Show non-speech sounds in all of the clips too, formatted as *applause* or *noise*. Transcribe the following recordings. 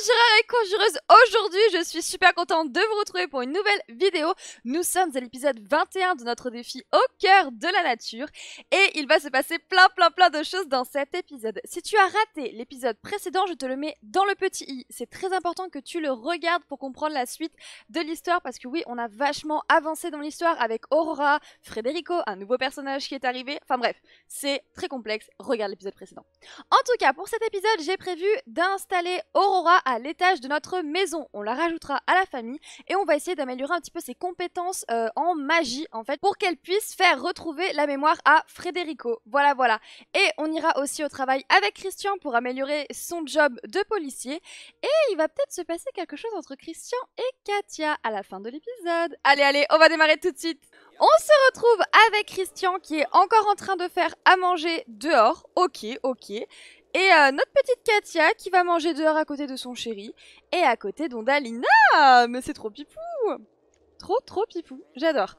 conjureurs et conjureuses, aujourd'hui je suis super contente de vous retrouver pour une nouvelle vidéo. Nous sommes à l'épisode 21 de notre défi au cœur de la nature et il va se passer plein plein plein de choses dans cet épisode. Si tu as raté l'épisode précédent, je te le mets dans le petit i. C'est très important que tu le regardes pour comprendre la suite de l'histoire parce que oui, on a vachement avancé dans l'histoire avec Aurora, Frédérico, un nouveau personnage qui est arrivé. Enfin bref, c'est très complexe, regarde l'épisode précédent. En tout cas, pour cet épisode, j'ai prévu d'installer Aurora à l'étage de notre maison. On la rajoutera à la famille et on va essayer d'améliorer un petit peu ses compétences euh, en magie en fait pour qu'elle puisse faire retrouver la mémoire à Frédérico. Voilà voilà. Et on ira aussi au travail avec Christian pour améliorer son job de policier et il va peut-être se passer quelque chose entre Christian et Katia à la fin de l'épisode. Allez allez, on va démarrer tout de suite. On se retrouve avec Christian qui est encore en train de faire à manger dehors. Ok, ok. Et euh, notre petite Katia qui va manger dehors à côté de son chéri et à côté d'Ondalina ah, Mais c'est trop pipou Trop trop pipou, j'adore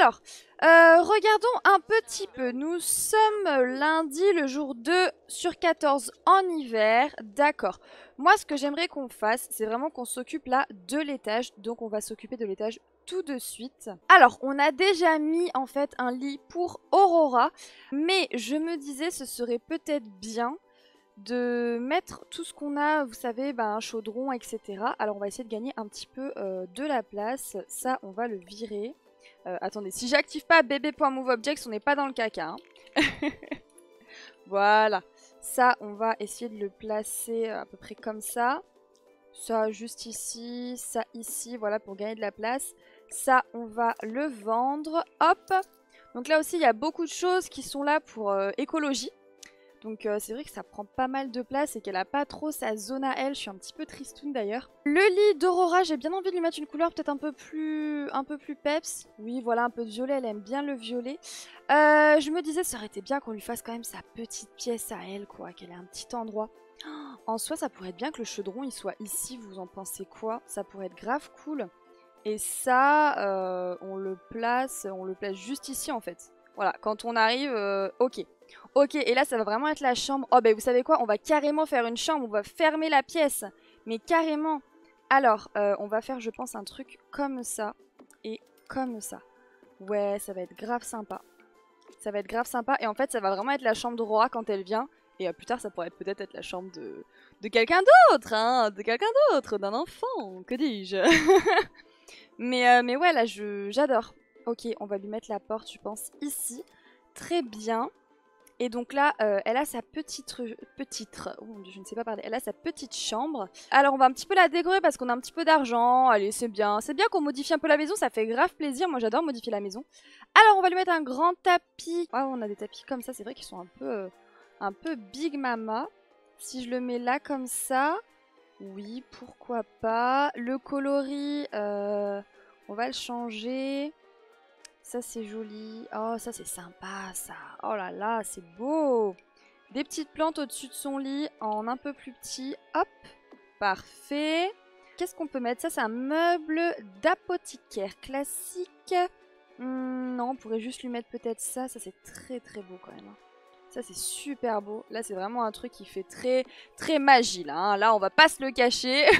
alors, euh, regardons un petit peu. Nous sommes lundi, le jour 2 sur 14 en hiver. D'accord. Moi, ce que j'aimerais qu'on fasse, c'est vraiment qu'on s'occupe là de l'étage. Donc, on va s'occuper de l'étage tout de suite. Alors, on a déjà mis en fait un lit pour Aurora. Mais je me disais, ce serait peut-être bien de mettre tout ce qu'on a, vous savez, ben, un chaudron, etc. Alors on va essayer de gagner un petit peu euh, de la place. Ça, on va le virer. Euh, attendez, si j'active pas bébé.moveObjects, on n'est pas dans le caca. Hein. *laughs* voilà. Ça, on va essayer de le placer euh, à peu près comme ça. Ça juste ici, ça ici, voilà, pour gagner de la place. Ça, on va le vendre. Hop Donc là aussi, il y a beaucoup de choses qui sont là pour écologie. Donc euh, c'est vrai que ça prend pas mal de place et qu'elle a pas trop sa zone à elle. Je suis un petit peu tristoune d'ailleurs. Le lit d'Aurora, j'ai bien envie de lui mettre une couleur peut-être un peu plus un peu plus peps. Oui, voilà, un peu de violet. Elle aime bien le violet. Euh, je me disais, ça aurait été bien qu'on lui fasse quand même sa petite pièce à elle, quoi. Qu'elle ait un petit endroit. *gasps* En soi, ça pourrait être bien que le chaudron il soit ici. Vous en pensez quoi Ça pourrait être grave cool. Et ça, euh, on le place, on le place juste ici en fait. Voilà, quand on arrive, ok. Ok, et là, ça va vraiment être la chambre. Oh, ben vous savez quoi On va carrément faire une chambre. On va fermer la pièce. Mais carrément. Alors, euh, on va faire, je pense, un truc comme ça. Et comme ça. Ouais, ça va être grave sympa. Ça va être grave sympa. Et en fait, ça va vraiment être la chambre de roi quand elle vient. Et euh, plus tard, ça pourrait peut-être être la chambre de, de quelqu'un d'autre, hein, de quelqu'un d'autre, d'un enfant, que dis-je. *laughs* mais, euh, mais ouais, là, j'adore. Ok, on va lui mettre la porte, je pense, ici. Très bien. Et donc là, euh, elle a sa petite... petite oh je ne sais pas Elle a sa petite chambre. Alors, on va un petit peu la décorer parce qu'on a un petit peu d'argent. Allez, c'est bien. C'est bien qu'on modifie un peu la maison. Ça fait grave plaisir. Moi, j'adore modifier la maison. Alors, on va lui mettre un grand tapis. Ah, on a des tapis comme ça. C'est vrai qu'ils sont un peu... Euh, un peu big mama. Si je le mets là comme ça... Oui, pourquoi pas. Le coloris, euh, on va le changer. Ça, c'est joli. Oh, ça, c'est sympa, ça. Oh là là, c'est beau. Des petites plantes au-dessus de son lit en un peu plus petit. Hop, parfait. Qu'est-ce qu'on peut mettre Ça, c'est un meuble d'apothicaire classique. Hmm, non, on pourrait juste lui mettre peut-être ça. Ça, c'est très très beau quand même. Hein. Ça, c'est super beau. Là, c'est vraiment un truc qui fait très très magie. Là, hein. là on va pas se le cacher. *laughs*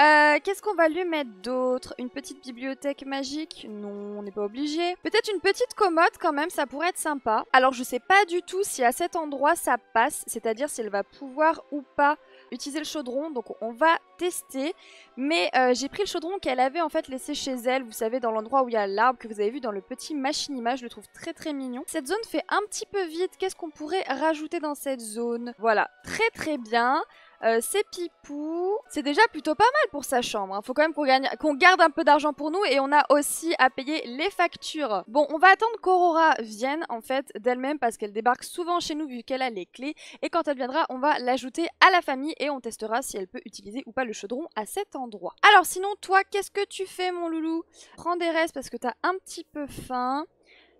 Euh, qu'est-ce qu'on va lui mettre d'autre Une petite bibliothèque magique Non, on n'est pas obligé. Peut-être une petite commode quand même, ça pourrait être sympa. Alors je sais pas du tout si à cet endroit ça passe, c'est-à-dire si elle va pouvoir ou pas utiliser le chaudron, donc on va tester. Mais euh, j'ai pris le chaudron qu'elle avait en fait laissé chez elle, vous savez, dans l'endroit où il y a l'arbre que vous avez vu dans le petit machinima, je le trouve très très mignon. Cette zone fait un petit peu vide, qu'est-ce qu'on pourrait rajouter dans cette zone Voilà, très très bien. Euh, c'est pipou. C'est déjà plutôt pas mal pour sa chambre. Il hein. Faut quand même qu'on garde un peu d'argent pour nous et on a aussi à payer les factures. Bon, on va attendre qu'Aurora vienne en fait d'elle-même parce qu'elle débarque souvent chez nous vu qu'elle a les clés. Et quand elle viendra, on va l'ajouter à la famille et on testera si elle peut utiliser ou pas le chaudron à cet endroit. Alors sinon, toi, qu'est-ce que tu fais mon loulou Prends des restes parce que t'as un petit peu faim.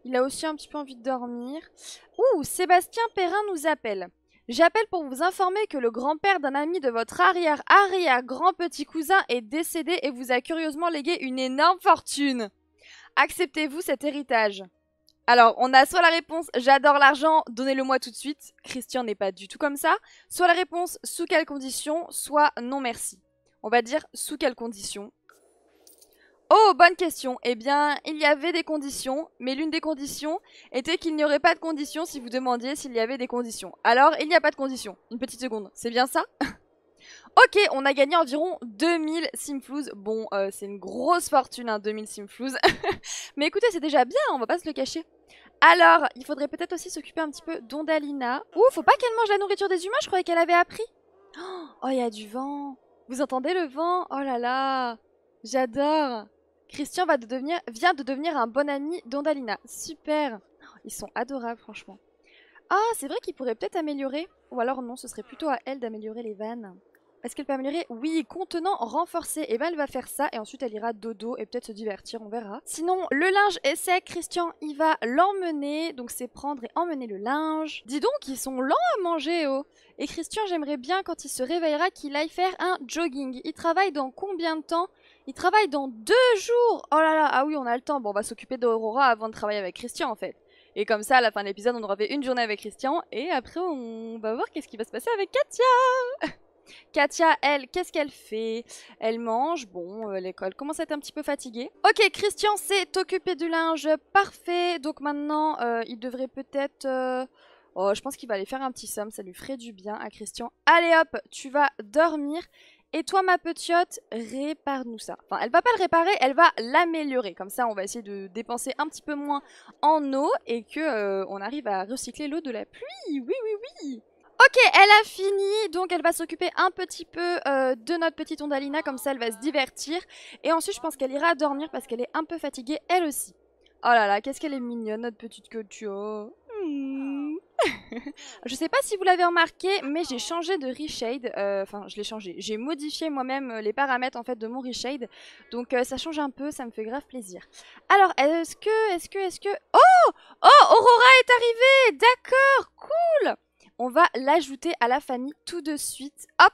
Il a aussi un petit peu envie de dormir. Ouh, Sébastien Perrin nous appelle. J'appelle pour vous informer que le grand-père d'un ami de votre arrière-arrière-grand-petit-cousin est décédé et vous a curieusement légué une énorme fortune. Acceptez-vous cet héritage alors, on a soit la réponse j'adore l'argent, donnez-le-moi tout de suite. Christian n'est pas du tout comme ça. Soit la réponse sous quelles conditions, soit non merci. On va dire sous quelles conditions Oh, bonne question. Eh bien, il y avait des conditions, mais l'une des conditions était qu'il n'y aurait pas de conditions si vous demandiez s'il y avait des conditions. Alors, il n'y a pas de conditions. Une petite seconde, c'est bien ça *laughs* Ok, on a gagné environ 2000 Simflouz. Bon, euh, c'est une grosse fortune, hein, 2000 Simflouz. *laughs* mais écoutez, c'est déjà bien, on va pas se le cacher. Alors, il faudrait peut-être aussi s'occuper un petit peu d'Ondalina. Ouh, faut pas qu'elle mange la nourriture des humains, je croyais qu'elle avait appris. *gasps* Oh, il y a du vent. Vous entendez le vent Oh là là J'adore Christian va devenir, vient de devenir un bon ami d'Ondalina. Super oh, Ils sont adorables, franchement. Ah, c'est vrai qu'il pourrait peut-être améliorer. Ou alors non, ce serait plutôt à elle d'améliorer les vannes. Est-ce qu'elle peut améliorer Oui, contenant renforcé. Et eh ben, elle va faire ça et ensuite elle ira dodo et peut-être se divertir, on verra. Sinon, le linge est sec, Christian, il va l'emmener. Donc c'est prendre et emmener le linge. Dis donc, ils sont lents à manger, oh Et Christian, j'aimerais bien quand il se réveillera qu'il aille faire un jogging. Il travaille dans combien de temps il travaille dans deux jours Oh là là, ah oui, on a le temps. Bon, on va s'occuper d'Aurora avant de travailler avec Christian, en fait. Et comme ça, à la fin de l'épisode, on aura fait une journée avec Christian. Et après, on va voir qu'est-ce qui va se passer avec Katia *laughs* Katia, elle, qu'est-ce qu'elle fait Elle mange, bon, euh, l'école commence à être un petit peu fatiguée. Ok, Christian s'est occupé du linge, parfait. Donc maintenant, euh, il devrait peut-être... Euh, oh, je pense qu'il va aller faire un petit somme, ça lui ferait du bien à Christian. Allez hop, tu vas dormir. Et toi, ma petite, répare-nous ça. Enfin, elle va pas le réparer, elle va l'améliorer. Comme ça, on va essayer de dépenser un petit peu moins en eau et que euh, on arrive à recycler l'eau de la pluie. Oui, oui, oui. Ok, elle a fini, donc elle va s'occuper un petit peu euh, de notre petite Ondalina, comme ça elle va se divertir. Et ensuite, je pense qu'elle ira dormir parce qu'elle est un peu fatiguée, elle aussi. Oh là là, qu'est-ce qu'elle est mignonne, notre petite Kocho. *laughs* je sais pas si vous l'avez remarqué, mais j'ai changé de reshade. Euh, enfin, je l'ai changé. J'ai modifié moi-même euh, les paramètres en fait de mon reshade. Donc euh, ça change un peu, ça me fait grave plaisir. Alors, est-ce que, est-ce que, est-ce que... Oh Oh, Aurora est arrivée D'accord, cool On va l'ajouter à la famille tout de suite. Hop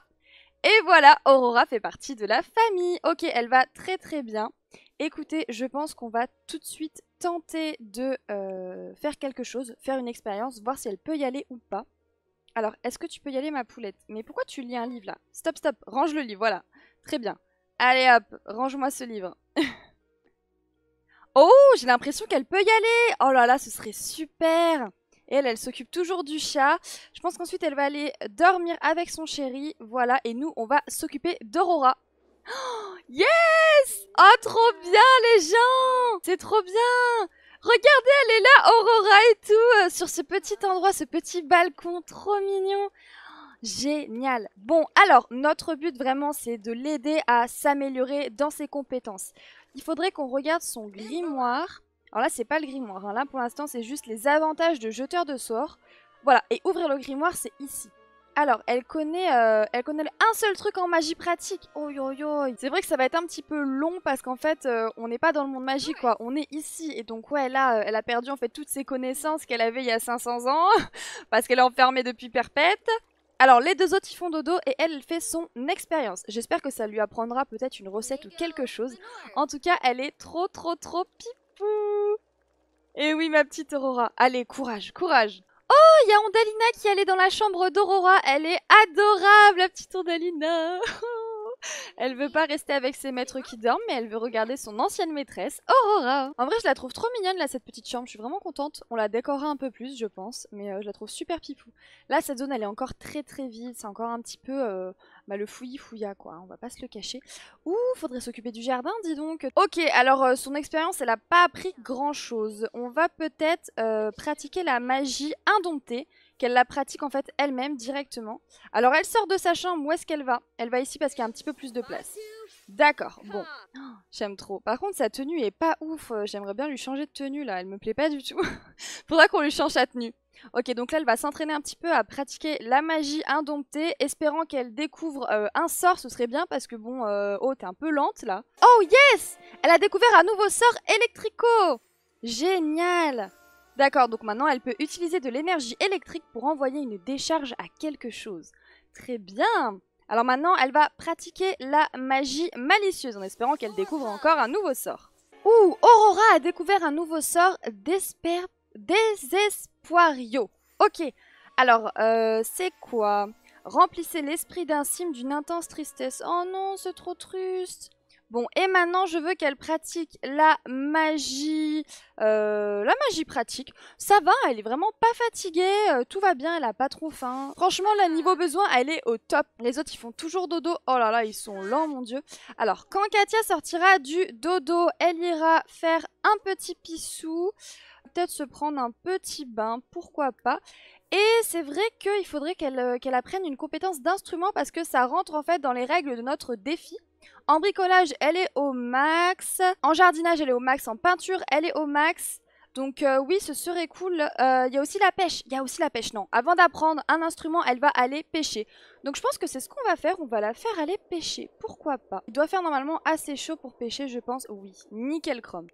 Et voilà, Aurora fait partie de la famille. Ok, elle va très très bien. Écoutez, je pense qu'on va tout de suite tenter de euh, faire quelque chose, faire une expérience, voir si elle peut y aller ou pas. Alors, est-ce que tu peux y aller, ma poulette Mais pourquoi tu lis un livre, là Stop, stop, range le livre, voilà. Très bien. Allez, hop, range-moi ce livre. *laughs* oh, j'ai l'impression qu'elle peut y aller Oh là là, ce serait super et elle, elle s'occupe toujours du chat. Je pense qu'ensuite, elle va aller dormir avec son chéri. Voilà, et nous, on va s'occuper d'Aurora. Oh, yes Oh, trop bien, les gens C'est trop bien Regardez, elle est là, Aurora et tout, euh, sur ce petit endroit, ce petit balcon, trop mignon Génial. Bon, alors, notre but vraiment, c'est de l'aider à s'améliorer dans ses compétences. Il faudrait qu'on regarde son grimoire. Alors là, c'est pas le grimoire. Hein. Là, pour l'instant, c'est juste les avantages de jeteur de sort. Voilà, et ouvrir le grimoire, c'est ici. Alors, elle connaît, euh, elle connaît un seul truc en magie pratique. Oh yo yo. C'est vrai que ça va être un petit peu long parce qu'en fait, euh, on n'est pas dans le monde magique quoi. On est ici et donc ouais là, euh, elle a perdu en fait toutes ses connaissances qu'elle avait il y a 500 ans *laughs* parce qu'elle est enfermée depuis perpète. Alors les deux autres y font dodo et elle fait son expérience. J'espère que ça lui apprendra peut-être une recette ou quelque chose. En tout cas, elle est trop trop trop pipou. Et oui ma petite Aurora. Allez, courage, courage il y a Ondalina qui allait dans la chambre d'Aurora. Elle est adorable, la petite Ondalina. *laughs* Elle veut pas rester avec ses maîtres qui dorment, mais elle veut regarder son ancienne maîtresse, Aurora. En vrai, je la trouve trop mignonne, là, cette petite chambre. Je suis vraiment contente. On la décorera un peu plus, je pense, mais euh, je la trouve super pipou. Là, cette zone, elle est encore très très vide. C'est encore un petit peu euh, bah, le fouillis fouilla, quoi. On va pas se le cacher. Ouh, faudrait s'occuper du jardin, dis donc. Ok, alors euh, son expérience, elle a pas appris grand chose. On va peut-être pratiquer la magie indomptée qu'elle la pratique en fait elle-même directement. Alors elle sort de sa chambre, où est-ce qu'elle va Elle va ici parce qu'il y a un petit peu plus de place. D'accord, bon. Oh, j'aime trop. Par contre, sa tenue est pas ouf. Euh, j'aimerais bien lui changer de tenue là. Elle me plaît pas du tout. *laughs* Faudra qu'on lui change sa tenue. Ok, donc là, elle va s'entraîner un petit peu à pratiquer la magie indomptée, espérant qu'elle découvre euh, un sort. Ce serait bien parce que bon, euh, oh, t'es un peu lente là. Oh yes Elle a découvert un nouveau sort électrico Génial D'accord, donc maintenant elle peut utiliser de l'énergie électrique pour envoyer une décharge à quelque chose. Très bien Alors maintenant elle va pratiquer la magie malicieuse en espérant qu'elle découvre encore un nouveau sort. Ouh, Aurora a découvert un nouveau sort Désespoirio. Ok, alors euh, c'est quoi Remplissez l'esprit d'un cime d'une intense tristesse. Oh non, c'est trop triste Bon, et maintenant, je veux qu'elle pratique la magie, euh, la magie pratique. Ça va, elle est vraiment pas fatiguée, euh, tout va bien, elle a pas trop faim. Franchement, la niveau ah. besoin, elle est au top. Les autres, ils font toujours dodo. Oh là là, ils sont lents, mon dieu. Alors, quand Katia sortira du dodo, elle ira faire un petit pissou, peut-être se prendre un petit bain, pourquoi pas. Et c'est vrai qu'il faudrait qu'elle euh, apprenne une compétence d'instrument parce que ça rentre en fait dans les règles de notre défi. En bricolage, elle est au max. En jardinage, elle est au max. En peinture, elle est au max. Donc euh, oui, ce serait cool. Il euh, y a aussi la pêche. Il y a aussi la pêche, non. Avant d'apprendre un instrument, elle va aller pêcher. Donc je pense que c'est ce qu'on va faire. On va la faire aller pêcher. Pourquoi pas Il doit faire normalement assez chaud pour pêcher, je pense. Oui, nickel chrome.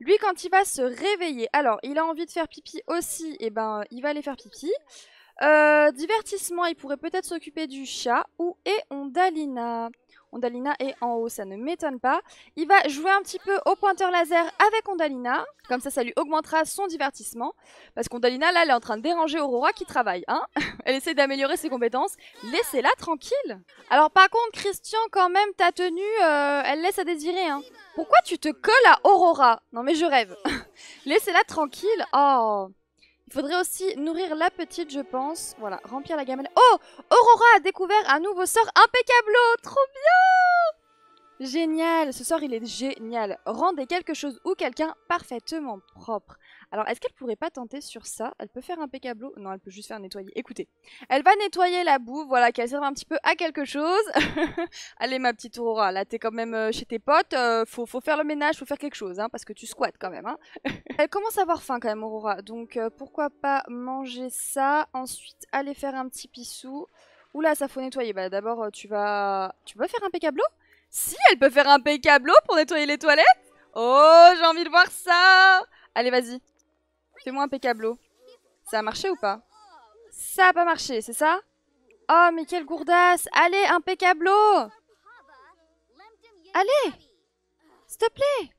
Lui, quand il va se réveiller, alors il a envie de faire pipi aussi, et eh ben il va aller faire pipi. Euh, divertissement, il pourrait peut-être s'occuper du chat ou et Ondalina. Ondalina est en haut, ça ne m'étonne pas. Il va jouer un petit peu au pointeur laser avec Ondalina, comme ça, ça lui augmentera son divertissement. Parce qu'Ondalina, là, elle est en train de déranger Aurora qui travaille, hein. *laughs* Elle essaie d'améliorer ses compétences. Laissez-la tranquille Alors par contre, Christian, quand même, ta tenue, euh, elle laisse à désirer, hein. Pourquoi tu te colles à Aurora Non mais je rêve *laughs* Laissez-la tranquille Oh il faudrait aussi nourrir la petite, je pense. Voilà, remplir la gamelle. Oh Aurora a découvert un nouveau sort impeccable oh, Trop bien Génial Ce sort, il est génial. Rendez quelque chose ou quelqu'un parfaitement propre. Alors, est-ce qu'elle pourrait pas tenter sur ça Elle peut faire un pécablo Non, elle peut juste faire nettoyer. Écoutez, elle va nettoyer la boue, voilà, qu'elle serve un petit peu à quelque chose. *laughs* Allez, ma petite Aurora, là, t'es quand même euh, chez tes potes, euh, faut, faire le ménage, faut faire quelque chose, hein, parce que tu squattes quand même. Hein. *laughs* elle commence à avoir faim quand même, Aurora, donc euh, pourquoi pas manger ça, ensuite aller faire un petit pissou. Oula, ça faut nettoyer. Bah d'abord, tu vas... Tu vas faire un pécablo Si, elle peut faire un pécablo pour nettoyer les toilettes Oh, j'ai envie de voir ça Allez, vas-y. Fais-moi un pécablo. Ça a marché ou pas Ça a pas marché, c'est ça Oh, mais quelle gourdasse Allez, un pécablo Allez S'il te plaît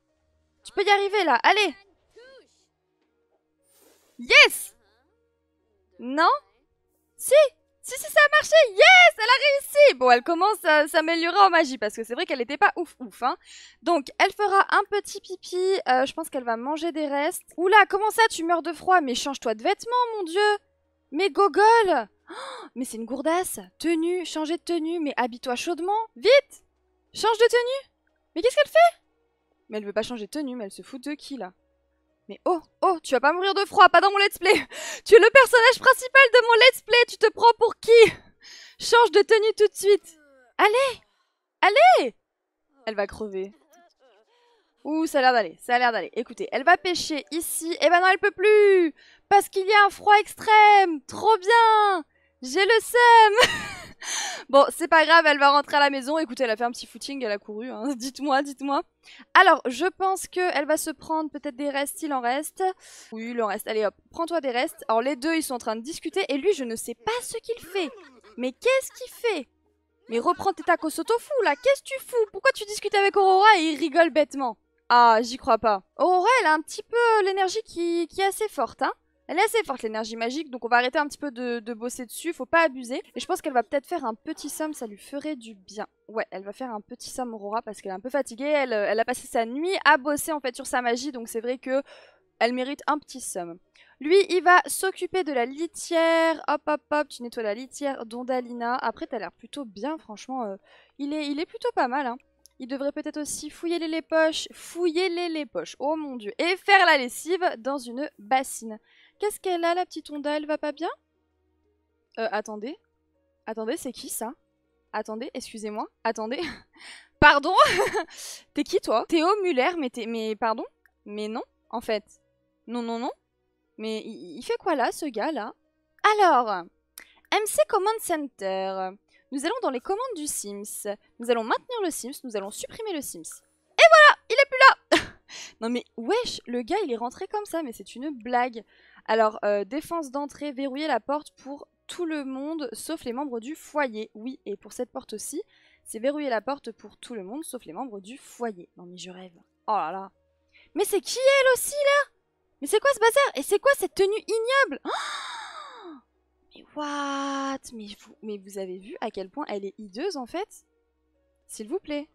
Tu peux y arriver, là Allez Yes Non Si si, si, ça a marché Yes Elle a réussi Bon, elle commence à s'améliorer en magie, parce que c'est vrai qu'elle n'était pas ouf ouf, hein. Donc, elle fera un petit pipi, euh, je pense qu'elle va manger des restes. Oula, comment ça, tu meurs de froid Mais change-toi de vêtements, mon dieu Mais gogol oh, Mais c'est une gourdasse Tenue, changez de tenue, mais habille-toi chaudement Vite Change de tenue Mais qu'est-ce qu'elle fait Mais elle veut pas changer de tenue, mais elle se fout de qui, là oh, oh, tu vas pas mourir de froid, pas dans mon let's play *laughs* Tu es le personnage principal de mon let's play, tu te prends pour qui Change de tenue tout de suite Allez Allez Elle va crever. Ouh, ça a l'air d'aller, ça a l'air d'aller. Écoutez, elle va pêcher ici. Eh ben non, elle peut plus Parce qu'il y a un froid extrême Trop bien J'ai le seum *laughs* bon, c'est pas grave, elle va rentrer à la maison. Écoutez, elle a fait un petit footing, elle a couru. Hein. *laughs* Dites-moi, dites-moi. Alors, je pense qu'elle va se prendre peut-être des restes, il en reste. Oui, il en reste. Allez, hop, prends-toi des restes. Alors, les deux, ils sont en train de discuter. Et lui, je ne sais pas ce qu'il fait. Mais qu'est-ce qu'il fait Mais reprends tes tacos au tofu, là. Qu'est-ce que tu fous Pourquoi tu discutes avec Aurora et il rigole bêtement Ah, j'y crois pas. Aurora, elle a un petit peu l'énergie qui est assez forte, hein elle est assez forte l'énergie magique, donc on va arrêter un petit peu de, bosser dessus, faut pas abuser. Et je pense qu'elle va peut-être faire un petit somme, ça lui ferait du bien. Ouais, elle va faire un petit somme Aurora parce qu'elle est un peu fatiguée, euh, elle, a passé sa nuit à bosser en fait sur sa magie, donc c'est vrai que elle mérite un petit somme. Lui, il va s'occuper de la litière. Hop, hop, hop, tu nettoies la litière d'Ondalina. Après, t'as l'air plutôt bien, franchement. Euh, il, est, il est plutôt pas mal, hein. Il devrait peut-être aussi fouiller les, les poches. Fouiller les, les poches. Oh mon dieu. Et faire la lessive dans une bassine. Qu'est-ce qu'elle a, la petite onda Elle va pas bien Euh, attendez. Attendez, c'est qui ça Attendez, excusez-moi. Attendez. *laughs* pardon *laughs* T'es qui, toi Théo Muller, mais, t'es... mais pardon Mais non, en fait. Non, non, non. Mais il fait quoi là, ce gars là Alors, MC Command Center. Nous allons dans les commandes du Sims. Nous allons maintenir le Sims, nous allons supprimer le Sims. Et voilà, il est plus là *laughs* Non mais wesh, le gars il est rentré comme ça, mais c'est une blague. Alors, euh, défense d'entrée, verrouiller la porte pour tout le monde sauf les membres du foyer. Oui, et pour cette porte aussi, c'est verrouiller la porte pour tout le monde sauf les membres du foyer. Non mais je rêve. Oh là là. Mais c'est qui elle aussi là Mais c'est quoi ce bazar Et c'est quoi cette tenue ignoble oh Mais what mais vous, mais vous avez vu à quel point elle est hideuse en fait S'il vous plaît.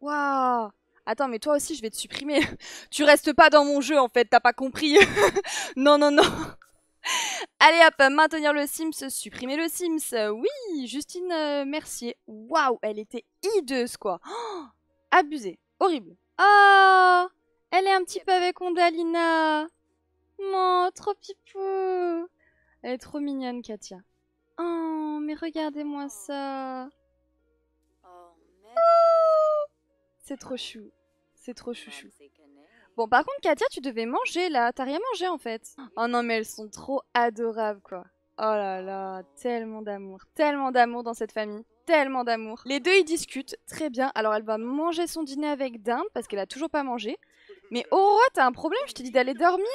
Waouh attends, mais toi aussi, je vais te supprimer. *laughs* tu restes pas dans mon jeu, en fait, t'as pas compris. *laughs* non, non, non. *laughs* Allez hop, maintenir le Sims, supprimer le Sims. Oui, Justine euh, Mercier. Waouh, elle était hideuse, quoi. *gasps* abusée, horrible. oh, elle est un petit peu avec Ondalina. trop pipou. Elle est trop mignonne, Katia. Oh, mais regardez-moi ça. Oh, oh, c'est trop chou trop chouchou. Bon, par contre, Katia, tu devais manger là. T'as rien mangé en fait. Oh non, mais elles sont trop adorables quoi. Oh là là, tellement d'amour. Tellement d'amour dans cette famille. Tellement d'amour. Les deux, ils discutent. Très bien. Alors, elle va manger son dîner avec Dinde parce qu'elle a toujours pas mangé. Mais tu oh, t'as un problème, je t'ai dit d'aller dormir.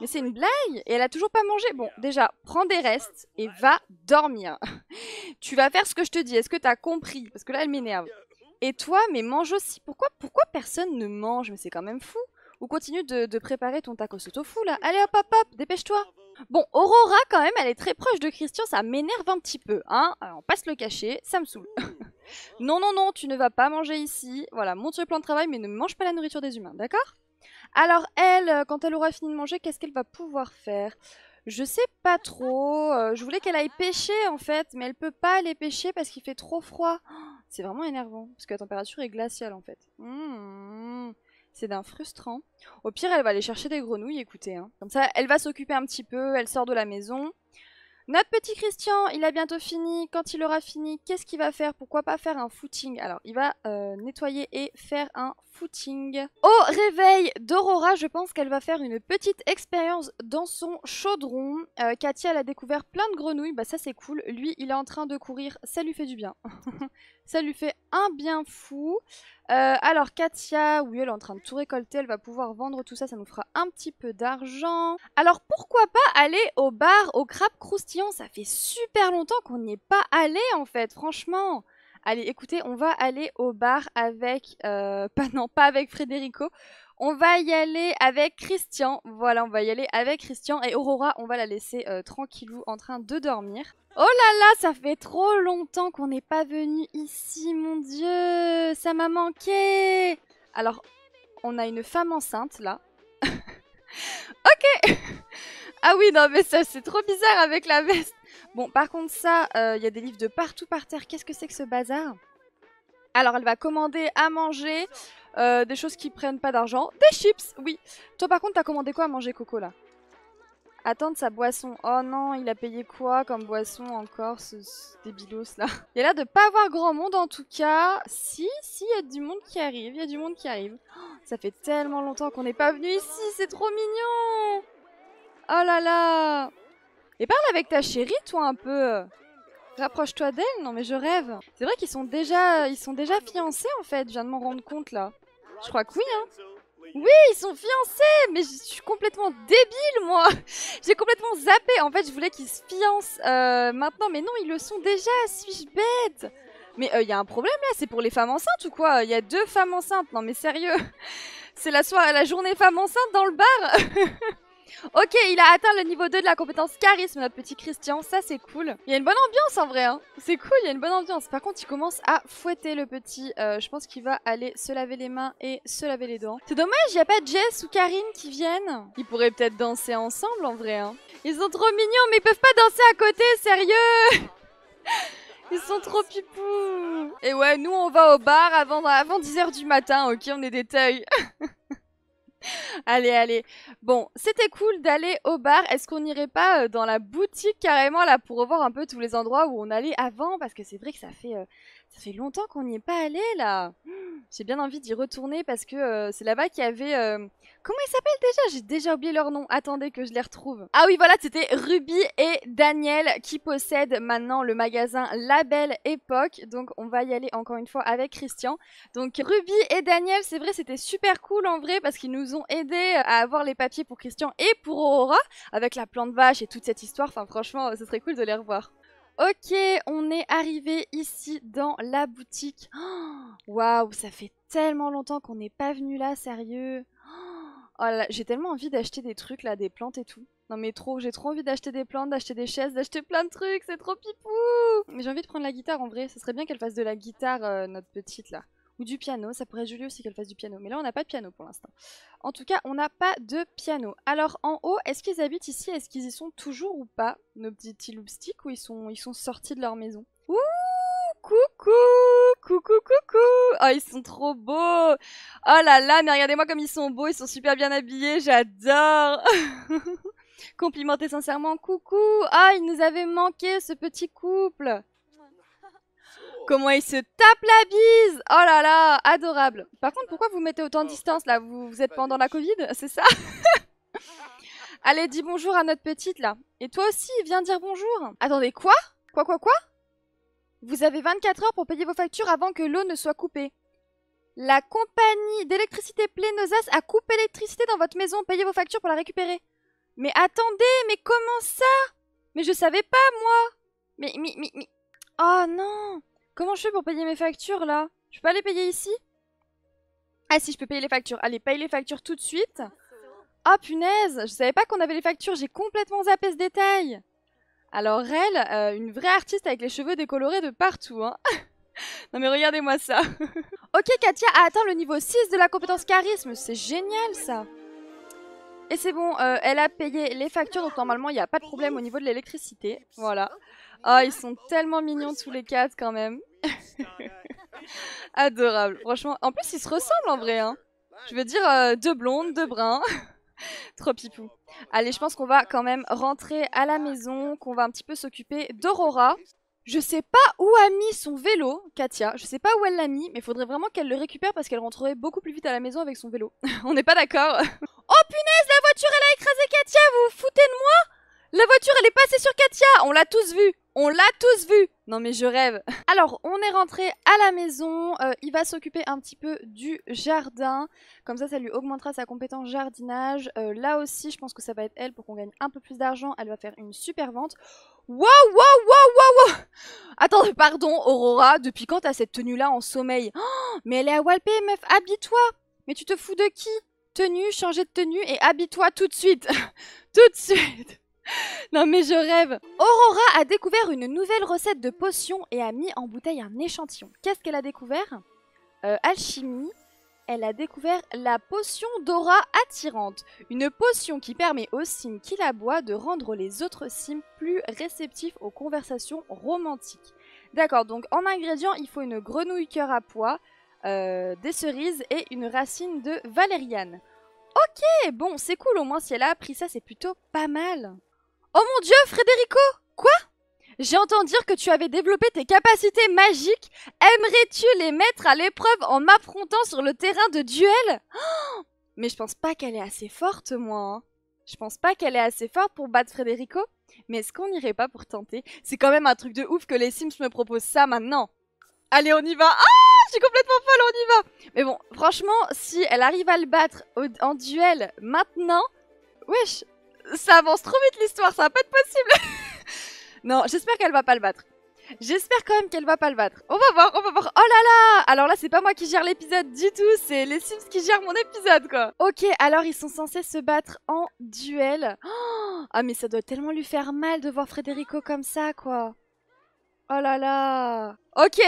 Mais c'est une blague Et elle a toujours pas mangé Bon, déjà, prends des restes et va dormir. *laughs* tu vas faire ce que je te dis. Est-ce que t'as compris Parce que là, elle m'énerve. Et toi, mais mange aussi. Pourquoi, pourquoi personne ne mange Mais c'est quand même fou. Ou continue de, préparer ton tacos au tofu là. Allez hop hop hop, dépêche-toi. Bon, Aurora quand même, elle est très proche de Christian, ça m'énerve un petit peu, hein. on passe le cachet, ça me saoule. *laughs* non, non, non, tu ne vas pas manger ici. Voilà, montre le plan de travail, mais ne mange pas la nourriture des humains, d'accord Alors elle, euh, quand elle aura fini de manger, qu'est-ce qu'elle va pouvoir faire je sais pas trop. Euh, je voulais qu'elle aille pêcher en fait, mais elle peut pas aller pêcher parce qu'il fait trop froid. Oh c'est vraiment énervant, parce que la température est glaciale en fait. Mmh. c'est d'un frustrant. Au pire, elle va aller chercher des grenouilles, écoutez. Hein. Comme ça, elle va s'occuper un petit peu, elle sort de la maison. Notre petit Christian, il a bientôt fini. Quand il aura fini, qu'est-ce qu'il va faire Pourquoi pas faire un footing Alors, il va euh, nettoyer et faire un au réveil d'Aurora, je pense qu'elle va faire une petite expérience dans son chaudron. Euh, Katia, elle a découvert plein de grenouilles, bah ça c'est cool. Lui, il est en train de courir, ça lui fait du bien. *laughs* ça lui fait un bien fou. Euh, alors Katia, oui, elle est en train de tout récolter, elle va pouvoir vendre tout ça, ça nous fera un petit peu d'argent. Alors pourquoi pas aller au bar au crabe croustillant Ça fait super longtemps qu'on n'y est pas allé en fait, franchement. Allez, écoutez, on va aller au bar avec... Euh, *laughs* pas non, pas avec Frédérico. On va y aller avec Christian. Voilà, on va y aller avec Christian. Et Aurora, on va la laisser tranquille euh, tranquillou en train de dormir. Oh là là, ça fait trop longtemps qu'on n'est pas venu ici, mon Dieu. Ça m'a manqué. Alors, on a une femme enceinte, là. *laughs* ok. *laughs* ah oui, non, mais ça, c'est trop bizarre avec la veste. Bon, par contre, ça, il euh, y a des livres de partout par terre. Qu'est-ce que c'est que ce bazar Alors, elle va commander à manger euh, des choses qui prennent pas d'argent. Des chips, oui. Toi, par contre, t'as commandé quoi à manger, Coco, là Attendre sa boisson. Oh non, il a payé quoi comme boisson encore, ce, débilos là Il a l'air de pas avoir grand monde en tout cas. Si, si, il y a du monde qui arrive, il y a du monde qui arrive. Oh, ça fait tellement longtemps qu'on n'est pas venu ici, c'est trop mignon Oh là là et parle avec ta chérie, toi, un peu. Rapproche-toi d'elle, non mais je rêve. C'est vrai qu'ils sont déjà ils sont déjà fiancés en fait, je viens de m'en rendre compte là. Je crois que oui hein. Oui, ils sont fiancés, mais je suis complètement débile moi. *laughs* J'ai complètement zappé. En fait, je voulais qu'ils se fiancent euh, maintenant, mais non, ils le sont déjà. Suis-je bête Mais euh, il y a un problème là, c'est pour les femmes enceintes ou quoi Il y a deux femmes enceintes. Non mais sérieux, *laughs* c'est la soirée, la journée femmes enceintes dans le bar. *laughs* Ok, il a atteint le niveau 2 de la compétence charisme, notre petit Christian. Ça, c'est cool. Il y a une bonne ambiance en vrai. Hein. C'est cool, il y a une bonne ambiance. Par contre, il commence à fouetter le petit. Euh, je pense qu'il va aller se laver les mains et se laver les dents. C'est dommage, il n'y a pas Jess ou Karine qui viennent. Ils pourraient peut-être danser ensemble en vrai. Hein. Ils sont trop mignons, mais ils peuvent pas danser à côté, sérieux *laughs* Ils sont trop pipou Et ouais, nous on va au bar avant, avant 10h du matin, ok On est des teuils *laughs* *laughs* allez, allez. Bon, c'était cool d'aller au bar. Est-ce qu'on n'irait pas euh, dans la boutique carrément là pour revoir un peu tous les endroits où on allait avant Parce que c'est vrai que ça fait, euh, ça fait longtemps qu'on n'y est pas allé là. J'ai bien envie d'y retourner parce que euh, c'est là-bas qu'il y avait... Euh, comment ils s'appellent déjà J'ai déjà oublié leur nom. Attendez que je les retrouve. Ah oui, voilà, c'était Ruby et Daniel qui possèdent maintenant le magasin La Belle Époque. Donc on va y aller encore une fois avec Christian. Donc Ruby et Daniel, c'est vrai, c'était super cool en vrai parce qu'ils nous ont aidés euh, à avoir les papiers pour Christian et pour Aurora avec la plante vache et toute cette histoire. Enfin franchement, ce serait cool de les revoir. Ok, on est arrivé ici dans la boutique. *gasps* Waouh, ça fait tellement longtemps qu'on n'est pas venu là, sérieux. *gasps* Oh j'ai tellement envie d'acheter des trucs là, des plantes et tout. Non mais trop, j'ai trop envie d'acheter des plantes, d'acheter des chaises, d'acheter plein de trucs, c'est trop pipou Mais j'ai envie de prendre la guitare en vrai, ça serait bien qu'elle fasse de la guitare, euh, notre petite là ou du piano. Ça pourrait être joli aussi qu'elle fasse du piano. Mais là, on n'a pas de piano pour l'instant. En tout cas, on n'a pas de piano. Alors, en haut, est-ce qu'ils habitent ici Est-ce qu'ils y sont toujours ou pas Nos petits loupsticks ou ils sont, ils sont sortis de leur maison Ouh Coucou Coucou, coucou Oh, ils sont trop beaux Oh là là, mais regardez-moi comme ils sont beaux, ils sont super bien habillés, j'adore *laughs* Complimenter sincèrement, coucou Ah, oh, il nous avait manqué, ce petit couple Comment il se tape la bise Oh là là, adorable. Par contre, pourquoi vous mettez autant de oh. distance là vous, êtes pendant la Covid, c'est ça *laughs* Allez, dis bonjour à notre petite là. Et toi aussi, viens dire bonjour. Attendez, quoi Quoi, quoi, quoi Vous avez 24 heures pour payer vos factures avant que l'eau ne soit coupée. La compagnie d'électricité Plénosas a coupé l'électricité dans votre maison. Payez vos factures pour la récupérer. Mais attendez, mais comment ça Mais je savais pas, moi mais, mais, mais, mais... Oh non Comment je fais pour payer mes factures, là Je peux pas les payer ici Ah si, je peux payer les factures. Allez, paye les factures tout de suite. Ah, oh, punaise Je savais pas qu'on avait les factures, j'ai complètement zappé ce détail Alors, elle, euh, une vraie artiste avec les cheveux décolorés de partout, hein. *laughs* Non mais regardez-moi ça *laughs* Ok, Katia a ah, atteint le niveau 6 de la compétence charisme, c'est génial, ça et c'est bon, euh, elle a payé les factures, donc normalement il n'y a pas de problème au niveau de l'électricité. Voilà. Oh, ils sont tellement mignons tous les quatre quand même. Adorable, franchement. En plus, ils se ressemblent en vrai. Hein. Je veux dire, euh, deux blondes, deux bruns. *laughs* Trop pipou. Allez, je pense qu'on va quand même rentrer à la maison, qu'on va un petit peu s'occuper d'Aurora. Je sais pas où a mis son vélo, Katia. Je sais pas où elle l'a mis, mais il faudrait vraiment qu'elle le récupère parce qu'elle rentrerait beaucoup plus vite à la maison avec son vélo. *laughs* On n'est pas d'accord. *laughs* oh punaise, la voiture, elle a écrasé Katia, vous vous foutez de moi La voiture, elle est passée sur Katia, on l'a tous vu. On l'a tous vu Non mais je rêve *laughs* Alors, on est rentré à la maison, euh, il va s'occuper un petit peu du jardin, comme ça, ça lui augmentera sa compétence jardinage. Euh, là aussi, je pense que ça va être elle pour qu'on gagne un peu plus d'argent, elle va faire une super vente. Wow, wow, wow, wow, wow Attendez, pardon, Aurora, depuis quand t'as cette tenue-là en sommeil *gasps* Mais elle est à Walpé, meuf, habille-toi Mais tu te fous de qui Tenue, changer de tenue et habille-toi tout de suite *laughs* Tout de suite non mais je rêve Aurora a découvert une nouvelle recette de potion et a mis en bouteille un échantillon. Qu'est-ce qu'elle a découvert euh, Alchimie. Elle a découvert la potion d'aura attirante, une potion qui permet aux cimes qui la boit de rendre les autres sims plus réceptifs aux conversations romantiques. D'accord, donc en ingrédients, il faut une grenouille cœur à pois, euh, des cerises et une racine de valériane. Ok, bon, c'est cool, au moins si elle a appris ça, c'est plutôt pas mal. Oh mon dieu, Frédérico Quoi J'ai entendu dire que tu avais développé tes capacités magiques. Aimerais-tu les mettre à l'épreuve en m'affrontant sur le terrain de duel oh Mais je pense pas qu'elle est assez forte, moi. Hein. Je pense pas qu'elle est assez forte pour battre Frédérico. Mais est-ce qu'on n'irait pas pour tenter C'est quand même un truc de ouf que les Sims me proposent ça maintenant. Allez, on y va Ah Je suis complètement folle, on y va Mais bon, franchement, si elle arrive à le battre en duel maintenant... Wesh ça avance trop vite l'histoire, ça va pas être possible. *laughs* non, j'espère qu'elle va pas le battre. J'espère quand même qu'elle va pas le battre. On va voir, on va voir. Oh là là Alors là, c'est pas moi qui gère l'épisode du tout, c'est les Sims qui gèrent mon épisode, quoi. Ok, alors ils sont censés se battre en duel. Oh, ah mais ça doit tellement lui faire mal de voir Frédérico comme ça, quoi. Oh là là Ok *laughs*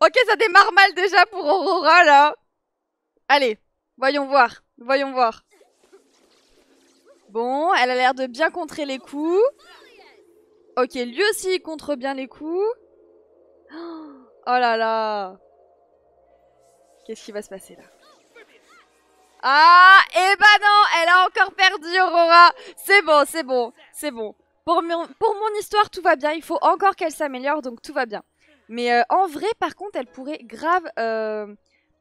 Ok, ça démarre mal déjà pour Aurora, là. Allez Voyons voir, voyons voir. Bon, elle a l'air de bien contrer les coups. Ok, lui aussi, il contre bien les coups. Oh là là. Qu'est-ce qui va se passer là Ah, et eh bah ben non, elle a encore perdu Aurora. C'est bon, c'est bon, c'est bon. Pour mon, pour mon, histoire, tout va bien. Il faut encore qu'elle s'améliore, donc tout va bien. Mais euh, en vrai, par contre, elle pourrait grave euh,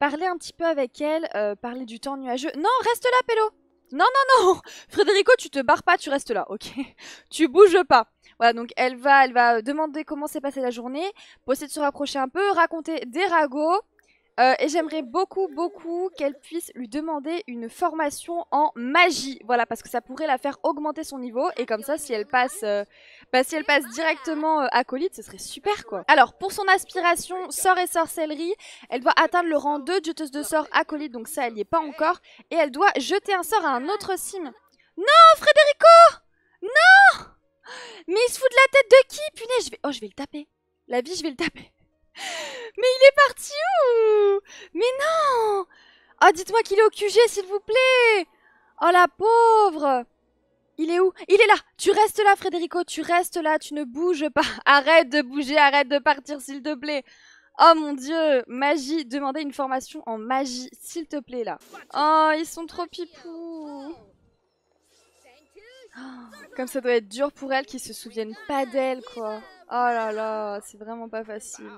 parler un petit peu avec elle, euh, parler du temps nuageux. Non, reste là, Pélo Non, non, non *laughs* Frédérico, tu te barres pas, tu restes là, ok *laughs* Tu bouges pas. Voilà, donc elle va, elle va demander comment s'est passée la journée, pour essayer de se rapprocher un peu, raconter des ragots, euh, et j'aimerais beaucoup, beaucoup qu'elle puisse lui demander une formation en magie. Voilà, parce que ça pourrait la faire augmenter son niveau. Et comme ça, si elle passe, euh, bah, elle passe directement à euh, acolyte, ce serait super, quoi. Alors, pour son aspiration, sort et sorcellerie, elle doit atteindre le rang 2 de jeteuse de sort acolyte. Donc ça, elle n'y est pas encore. Et elle doit jeter un sort à un autre sim. Non, Frédérico Non Mais il se fout de la tête de qui punais je vais... Oh, je vais le taper. La vie, je vais le taper. Mais il est parti où Mais non Ah, dites-moi qu'il est au QG, s'il vous plaît Oh, la pauvre Il est où Il est là Tu restes là, Frédérico, tu restes là, tu ne bouges pas. *laughs* Arrête de bouger, arrête de partir, s'il te plaît. Oh mon dieu, magie, demandez une formation en magie, s'il te plaît, là. Oh, ils sont trop pipous oh, Comme ça doit être dur pour elles qui se souviennent pas d'elle, quoi. Oh là là, c'est vraiment pas facile.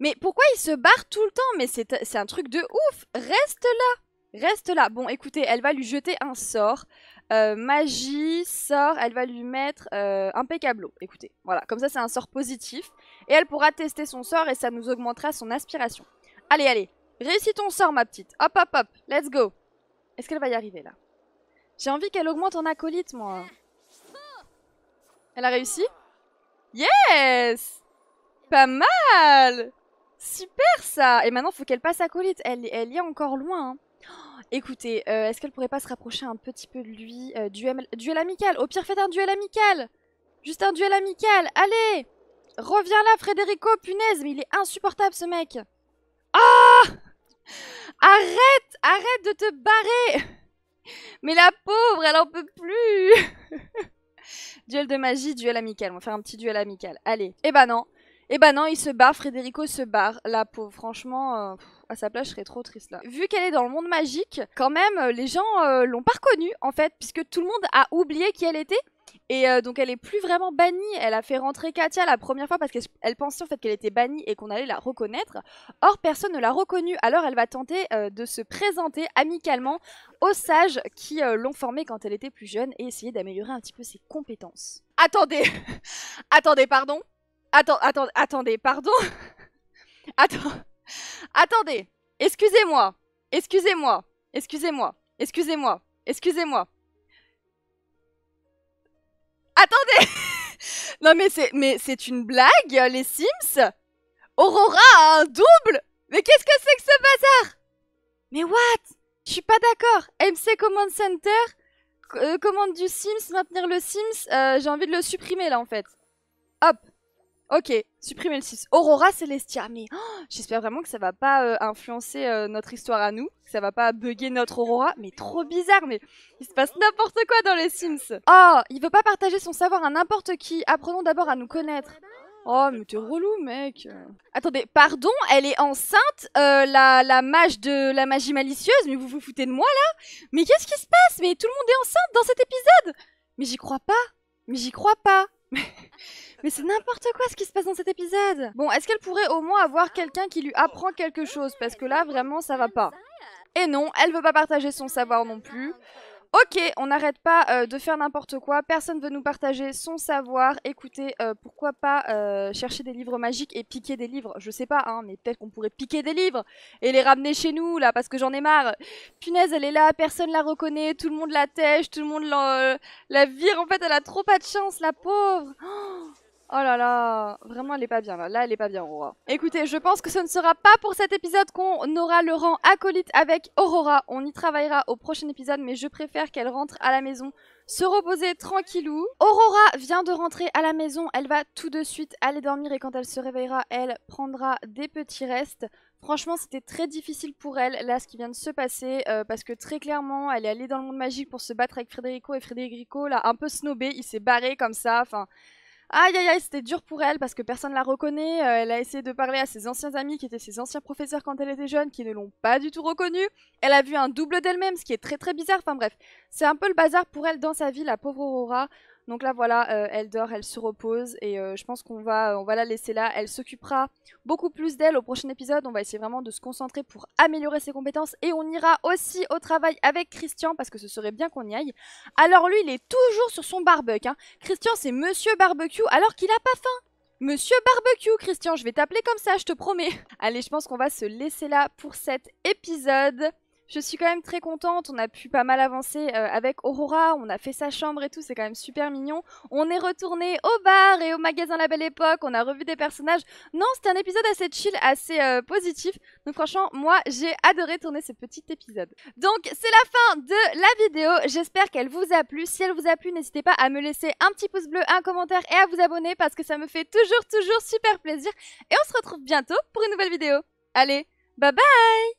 Mais pourquoi il se barre tout le temps Mais c'est un truc de ouf Reste là Reste là Bon, écoutez, elle va lui jeter un sort. Euh, magie, sort, elle va lui mettre un euh, impeccable. Écoutez, voilà, comme ça c'est un sort positif. Et elle pourra tester son sort et ça nous augmentera son aspiration. Allez, allez, réussis ton sort ma petite. Hop, hop, hop, let's go. Est-ce qu'elle va y arriver là J'ai envie qu'elle augmente en acolyte, moi. Elle a réussi Yes Pas mal Super ça Et maintenant, faut qu'elle passe à Colite. Elle, elle est encore loin. Hein. Oh, écoutez, euh, est-ce qu'elle pourrait pas se rapprocher un petit peu de lui euh, duel, amical Au pire, faites un duel amical Juste un duel amical Allez Reviens là, Frédérico Punaise Mais il est insupportable, ce mec Ah Arrête Arrête de te barrer Mais la pauvre, elle en peut plus *laughs* Duel de magie, duel amical. On va faire un petit duel amical. Allez. Eh ben non. Eh ben non, il se barre, Frédérico se barre. Là, pauvre, franchement, euh, à sa place, je serais trop triste là. Vu qu'elle est dans le monde magique, quand même, euh, les gens euh, l'ont pas reconnue en fait, puisque tout le monde a oublié qui elle était. Et donc elle est plus vraiment bannie. Elle a fait rentrer Katia la première fois parce qu'elle pensait en fait qu'elle était bannie et qu'on allait la reconnaître. Or personne ne l'a reconnue. Alors elle va tenter de se présenter amicalement aux sages qui l'ont formée quand elle était plus jeune et essayer d'améliorer un petit peu ses compétences. Attendez, *laughs* attendez, pardon. Attends, attendez, attendez, pardon. *laughs* Attends, attendez. Excusez-moi. Excusez-moi. Excusez-moi. Excusez-moi. Excusez-moi. Attendez. *laughs* non mais c'est mais c'est une blague les Sims. Aurora a un double. Mais qu'est-ce que c'est que ce bazar Mais what Je suis pas d'accord. MC Command Center euh, commande du Sims, maintenir le Sims, euh, j'ai envie de le supprimer là en fait. Hop. Ok, supprimer le 6. Aurora Celestia, mais oh, j'espère vraiment que ça va pas euh, influencer euh, notre histoire à nous, que ça va pas bugger notre Aurora, mais trop bizarre, mais il se passe n'importe quoi dans les Sims. Oh, il veut pas partager son savoir à n'importe qui, apprenons d'abord à nous connaître. Oh, mais t'es relou, mec. Attendez, pardon, elle est enceinte, euh, la, la mage de la magie malicieuse, mais vous vous foutez de moi, là Mais qu'est-ce qui se passe Mais tout le monde est enceinte dans cet épisode Mais j'y crois pas, mais j'y crois pas. *laughs* Mais c'est n'importe quoi ce qui se passe dans cet épisode Bon, est-ce qu'elle pourrait au moins avoir quelqu'un qui lui apprend quelque chose Parce que là, vraiment, ça va pas. Et non, elle veut pas partager son savoir non plus. Ok, on n'arrête pas euh, de faire n'importe quoi, personne veut nous partager son savoir. Écoutez, euh, pourquoi pas euh, chercher des livres magiques et piquer des livres Je sais pas, hein, mais peut-être qu'on pourrait piquer des livres et les ramener chez nous, là, parce que j'en ai marre. Punaise, elle est là, personne la reconnaît, tout le monde la tèche, tout le monde la vire. En fait, elle a trop pas de chance, la pauvre oh Oh là là, vraiment elle est pas bien là, là elle est pas bien Aurora. Écoutez, je pense que ce ne sera pas pour cet épisode qu'on aura le rang acolyte avec Aurora. On y travaillera au prochain épisode, mais je préfère qu'elle rentre à la maison se reposer tranquillou. Aurora vient de rentrer à la maison, elle va tout de suite aller dormir et quand elle se réveillera, elle prendra des petits restes. Franchement, c'était très difficile pour elle, là, ce qui vient de se passer, euh, parce que très clairement, elle est allée dans le monde magique pour se battre avec Frédérico, et Frédérico, là, un peu snobé, il s'est barré comme ça, enfin, Aïe aïe aïe, c'était dur pour elle parce que personne la reconnaît. Euh, elle a essayé de parler à ses anciens amis qui étaient ses anciens professeurs quand elle était jeune, qui ne l'ont pas du tout reconnue. Elle a vu un double d'elle-même, ce qui est très très bizarre. Enfin bref, c'est un peu le bazar pour elle dans sa vie, la pauvre Aurora. Donc là voilà, euh, elle dort, elle se repose et euh, je pense qu'on va, euh, va la laisser là. Elle s'occupera beaucoup plus d'elle au prochain épisode. On va essayer vraiment de se concentrer pour améliorer ses compétences et on ira aussi au travail avec Christian parce que ce serait bien qu'on y aille. Alors lui, il est toujours sur son barbecue. Hein. Christian, c'est Monsieur Barbecue alors qu'il a pas faim. Monsieur Barbecue, Christian, je vais t'appeler comme ça, je te promets. *laughs* Allez, je pense qu'on va se laisser là pour cet épisode je suis quand même très contente. On a pu pas mal avancer euh, avec Aurora. On a fait sa chambre et tout. C'est quand même super mignon. On est retourné au bar et au magasin La Belle Époque. On a revu des personnages. Non, c'était un épisode assez chill, assez euh, positif. Donc franchement, moi, j'ai adoré tourner ce petit épisode. Donc c'est la fin de la vidéo. J'espère qu'elle vous a plu. Si elle vous a plu, n'hésitez pas à me laisser un petit pouce bleu, un commentaire et à vous abonner parce que ça me fait toujours, toujours super plaisir. Et on se retrouve bientôt pour une nouvelle vidéo. Allez, bye bye